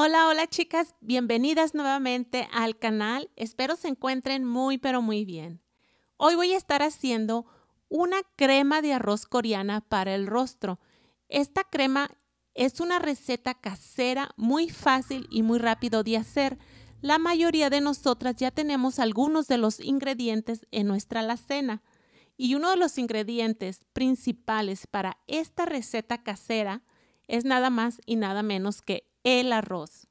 Hola, hola chicas, bienvenidas nuevamente al canal. Espero se encuentren muy pero muy bien. Hoy voy a estar haciendo una crema de arroz coreana para el rostro. Esta crema es una receta casera muy fácil y muy rápido de hacer. La mayoría de nosotras ya tenemos algunos de los ingredientes en nuestra alacena. Y uno de los ingredientes principales para esta receta casera es nada más y nada menos que el arroz.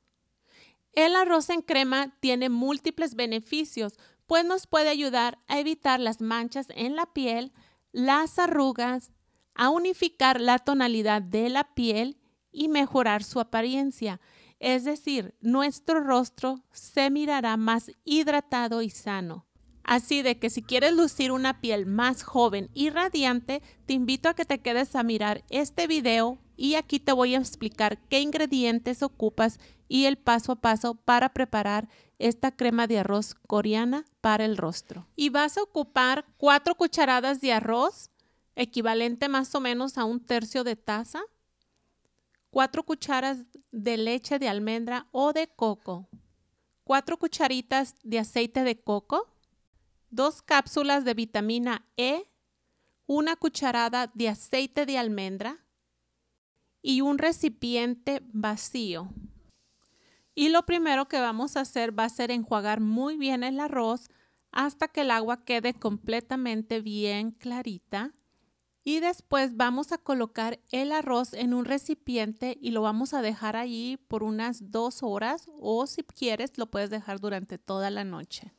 El arroz en crema tiene múltiples beneficios, pues nos puede ayudar a evitar las manchas en la piel, las arrugas, a unificar la tonalidad de la piel y mejorar su apariencia. Es decir, nuestro rostro se mirará más hidratado y sano. Así de que si quieres lucir una piel más joven y radiante, te invito a que te quedes a mirar este video y aquí te voy a explicar qué ingredientes ocupas y el paso a paso para preparar esta crema de arroz coreana para el rostro. Y vas a ocupar 4 cucharadas de arroz, equivalente más o menos a un tercio de taza, 4 cucharas de leche de almendra o de coco, 4 cucharitas de aceite de coco, dos cápsulas de vitamina E, una cucharada de aceite de almendra y un recipiente vacío. Y lo primero que vamos a hacer va a ser enjuagar muy bien el arroz hasta que el agua quede completamente bien clarita. Y después vamos a colocar el arroz en un recipiente y lo vamos a dejar ahí por unas dos horas o si quieres lo puedes dejar durante toda la noche.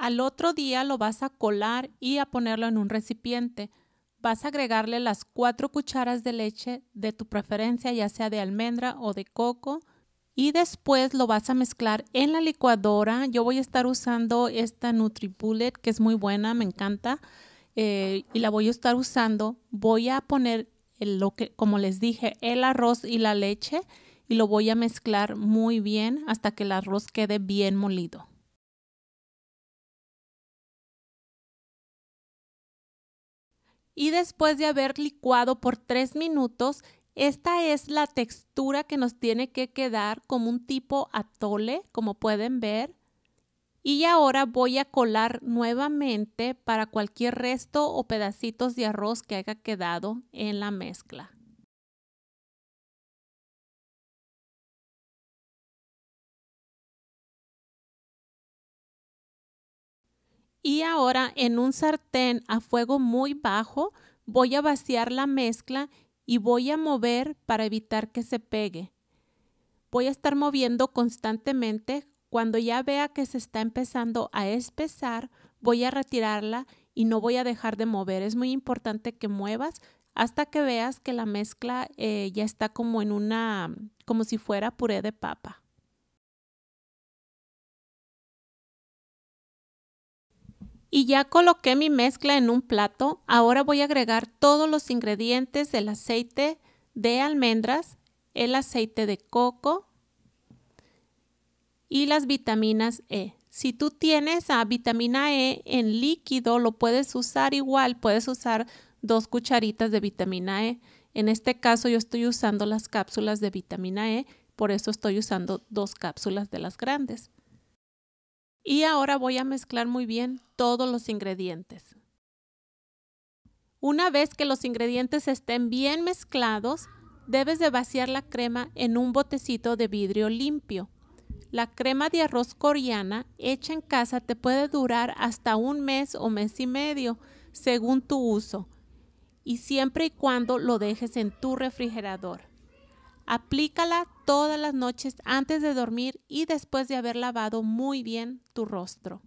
Al otro día lo vas a colar y a ponerlo en un recipiente. Vas a agregarle las cuatro cucharas de leche de tu preferencia, ya sea de almendra o de coco, y después lo vas a mezclar en la licuadora. Yo voy a estar usando esta NutriBullet, que es muy buena, me encanta, eh, y la voy a estar usando. Voy a poner lo que, como les dije, el arroz y la leche y lo voy a mezclar muy bien hasta que el arroz quede bien molido. y después de haber licuado por tres minutos, esta es la textura que nos tiene que quedar como un tipo atole, como pueden ver. Y ahora voy a colar nuevamente para cualquier resto o pedacitos de arroz que haya quedado en la mezcla. Y ahora en un sartén a fuego muy bajo voy a vaciar la mezcla y voy a mover para evitar que se pegue. Voy a estar moviendo constantemente. Cuando ya vea que se está empezando a espesar, voy a retirarla y no voy a dejar de mover. Es muy importante que muevas hasta que veas que la mezcla eh, ya está como en una, como si fuera puré de papa. y ya coloqué mi mezcla en un plato, ahora voy a agregar todos los ingredientes del aceite de almendras, el aceite de coco y las vitaminas E. Si tú tienes a vitamina E en líquido, lo puedes usar igual, puedes usar dos cucharitas de vitamina E. En este caso yo estoy usando las cápsulas de vitamina E, por eso estoy usando dos cápsulas de las grandes. Y ahora voy a mezclar muy bien todos los ingredientes. Una vez que los ingredientes estén bien mezclados, debes de vaciar la crema en un botecito de vidrio limpio. La crema de arroz coreana hecha en casa te puede durar hasta un mes o mes y medio, según tu uso, y siempre y cuando lo dejes en tu refrigerador. Aplícala todas las noches antes de dormir y después de haber lavado muy bien tu rostro.